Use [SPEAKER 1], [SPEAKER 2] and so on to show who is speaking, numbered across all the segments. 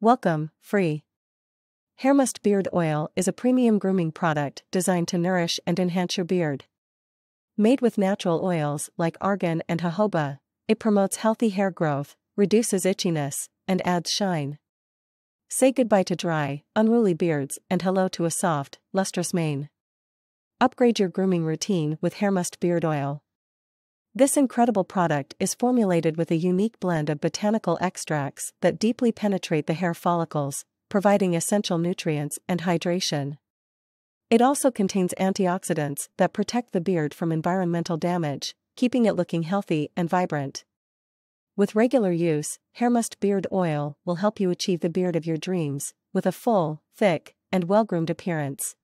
[SPEAKER 1] Welcome, free. Hair Beard Oil is a premium grooming product designed to nourish and enhance your beard. Made with natural oils like argan and jojoba, it promotes healthy hair growth, reduces itchiness, and adds shine. Say goodbye to dry, unruly beards and hello to a soft, lustrous mane. Upgrade your grooming routine with Hair Beard Oil. This incredible product is formulated with a unique blend of botanical extracts that deeply penetrate the hair follicles, providing essential nutrients and hydration. It also contains antioxidants that protect the beard from environmental damage, keeping it looking healthy and vibrant. With regular use, Hair Must Beard Oil will help you achieve the beard of your dreams, with a full, thick, and well groomed appearance.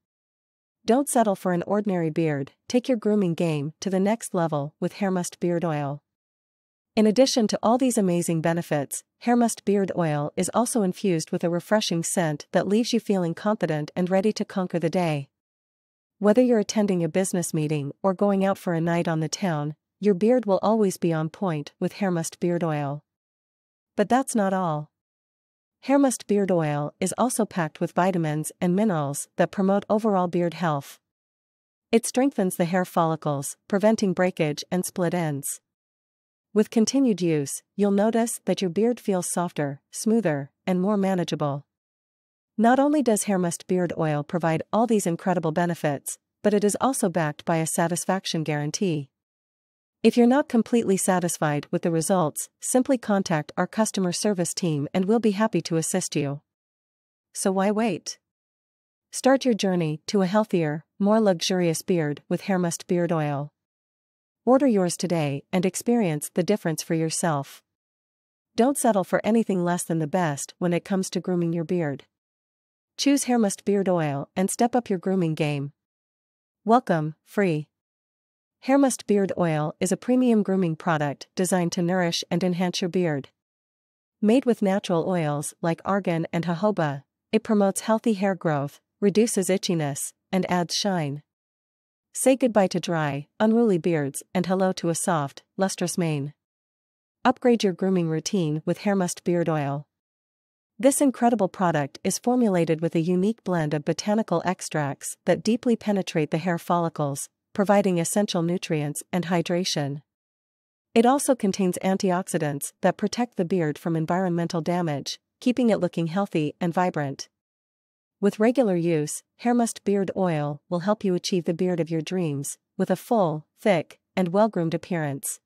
[SPEAKER 1] Don't settle for an ordinary beard, take your grooming game to the next level with Hair Must Beard Oil. In addition to all these amazing benefits, Hair Must Beard Oil is also infused with a refreshing scent that leaves you feeling confident and ready to conquer the day. Whether you're attending a business meeting or going out for a night on the town, your beard will always be on point with Hair Must Beard Oil. But that's not all. Hair Must Beard Oil is also packed with vitamins and minerals that promote overall beard health. It strengthens the hair follicles, preventing breakage and split ends. With continued use, you'll notice that your beard feels softer, smoother, and more manageable. Not only does Hair Must Beard Oil provide all these incredible benefits, but it is also backed by a satisfaction guarantee. If you're not completely satisfied with the results, simply contact our customer service team and we'll be happy to assist you. So why wait? Start your journey to a healthier, more luxurious beard with Hairmust Beard Oil. Order yours today and experience the difference for yourself. Don't settle for anything less than the best when it comes to grooming your beard. Choose Hairmust Beard Oil and step up your grooming game. Welcome, free. Hairmust Beard Oil is a premium grooming product designed to nourish and enhance your beard. Made with natural oils like argan and jojoba, it promotes healthy hair growth, reduces itchiness, and adds shine. Say goodbye to dry, unruly beards and hello to a soft, lustrous mane. Upgrade your grooming routine with Hairmust Beard Oil. This incredible product is formulated with a unique blend of botanical extracts that deeply penetrate the hair follicles, providing essential nutrients and hydration. It also contains antioxidants that protect the beard from environmental damage, keeping it looking healthy and vibrant. With regular use, Hair Must Beard Oil will help you achieve the beard of your dreams with a full, thick, and well groomed appearance.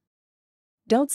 [SPEAKER 1] Don't